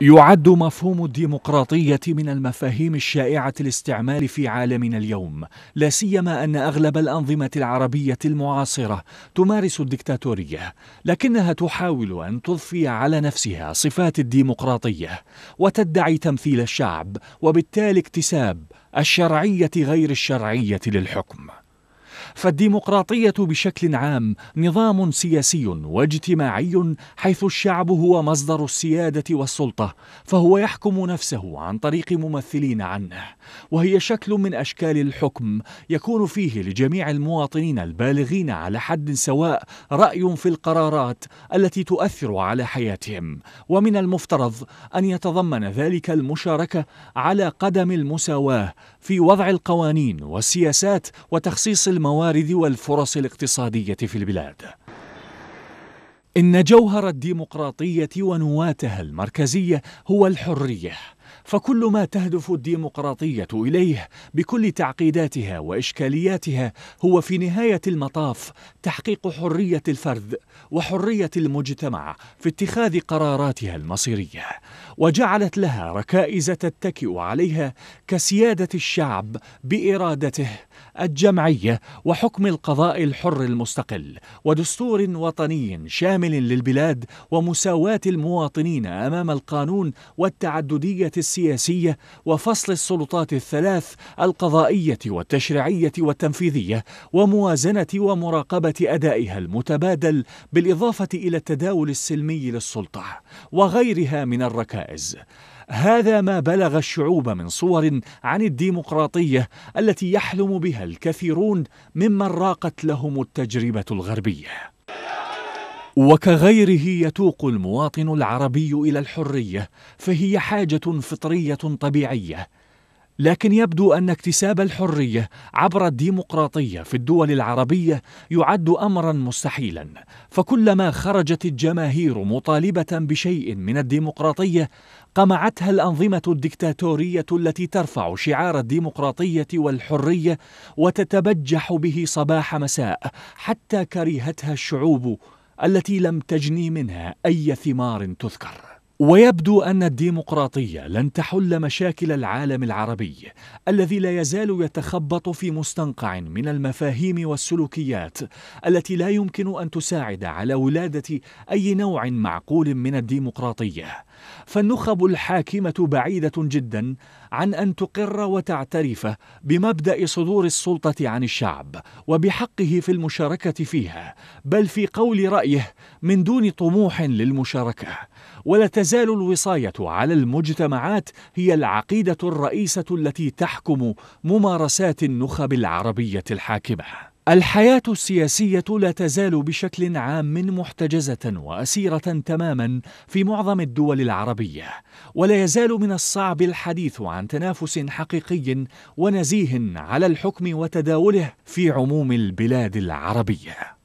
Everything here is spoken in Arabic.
يعد مفهوم الديمقراطية من المفاهيم الشائعة الاستعمال في عالمنا اليوم، لا سيما أن أغلب الأنظمة العربية المعاصرة تمارس الدكتاتورية، لكنها تحاول أن تضفي على نفسها صفات الديمقراطية، وتدعي تمثيل الشعب، وبالتالي اكتساب الشرعية غير الشرعية للحكم. فالديمقراطية بشكل عام نظام سياسي واجتماعي حيث الشعب هو مصدر السيادة والسلطة فهو يحكم نفسه عن طريق ممثلين عنه وهي شكل من أشكال الحكم يكون فيه لجميع المواطنين البالغين على حد سواء رأي في القرارات التي تؤثر على حياتهم ومن المفترض أن يتضمن ذلك المشاركة على قدم المساواة في وضع القوانين والسياسات وتخصيص المواد الموارد والفرص الاقتصادية في البلاد إن جوهر الديمقراطية ونواتها المركزية هو الحرية فكل ما تهدف الديمقراطيه اليه بكل تعقيداتها واشكالياتها هو في نهايه المطاف تحقيق حريه الفرد وحريه المجتمع في اتخاذ قراراتها المصيريه وجعلت لها ركائز تتكئ عليها كسياده الشعب بارادته الجمعيه وحكم القضاء الحر المستقل ودستور وطني شامل للبلاد ومساواه المواطنين امام القانون والتعدديه السياسية وفصل السلطات الثلاث القضائية والتشريعية والتنفيذية وموازنة ومراقبة أدائها المتبادل بالإضافة إلى التداول السلمي للسلطة وغيرها من الركائز هذا ما بلغ الشعوب من صور عن الديمقراطيه التي يحلم بها الكثيرون ممن راقت لهم التجربه الغربيه وكغيره يتوق المواطن العربي الى الحريه فهي حاجه فطريه طبيعيه لكن يبدو ان اكتساب الحريه عبر الديمقراطيه في الدول العربيه يعد امرا مستحيلا فكلما خرجت الجماهير مطالبه بشيء من الديمقراطيه قمعتها الانظمه الدكتاتوريه التي ترفع شعار الديمقراطيه والحريه وتتبجح به صباح مساء حتى كرهتها الشعوب التي لم تجني منها اي ثمار تذكر ويبدو ان الديمقراطيه لن تحل مشاكل العالم العربي الذي لا يزال يتخبط في مستنقع من المفاهيم والسلوكيات التي لا يمكن ان تساعد على ولاده اي نوع معقول من الديمقراطيه فالنخب الحاكمه بعيده جدا عن ان تقر وتعترف بمبدا صدور السلطه عن الشعب وبحقه في المشاركه فيها بل في قول رايه من دون طموح للمشاركه ولا تزال الوصاية على المجتمعات هي العقيدة الرئيسة التي تحكم ممارسات النخب العربية الحاكمة. الحياة السياسية لا تزال بشكل عام محتجزة وأسيرة تماما في معظم الدول العربية، ولا يزال من الصعب الحديث عن تنافس حقيقي ونزيه على الحكم وتداوله في عموم البلاد العربية.